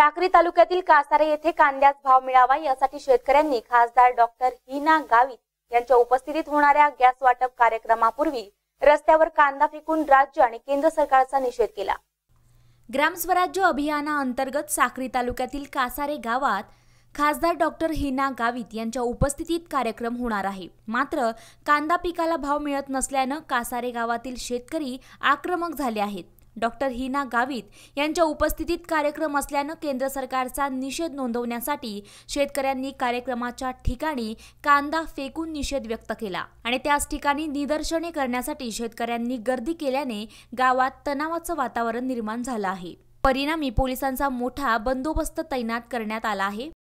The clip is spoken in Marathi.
साक्री तालुक्यातील कासारे येथे कांद्यास भाव मिळावा यासाठी शेतकऱ्यांनी खासदार डॉक्टर हिना गावित यांच्या उपस्थितीत होणाऱ्या गॅस वाटप कार्यक्रमापूर्वी रस्त्यावर कांदा फेकून राज्य आणि केंद्र सरकारचा निषेध केला ग्रामस्वराज्य अंतर्गत साक्री तालुक्यातील कासारे गावात खासदार डॉक्टर हिना गावित यांच्या उपस्थितीत कार्यक्रम होणार आहे मात्र कांदा पिकाला भाव मिळत नसल्यानं कासारे गावातील शेतकरी आक्रमक झाले आहेत डॉक्टर हिना गावित यांच्या उपस्थितीत कार्यक्रम असल्यानं केंद्र सरकारचा निषेध नोंदवण्यासाठी शेतकऱ्यांनी कार्यक्रमाच्या ठिकाणी कांदा फेकून निषेध व्यक्त केला आणि त्याच ठिकाणी निदर्शने करण्यासाठी शेतकऱ्यांनी गर्दी केल्याने गावात तणावाचं वातावरण निर्माण झालं आहे परिणामी पोलिसांचा मोठा बंदोबस्त तैनात करण्यात आला आहे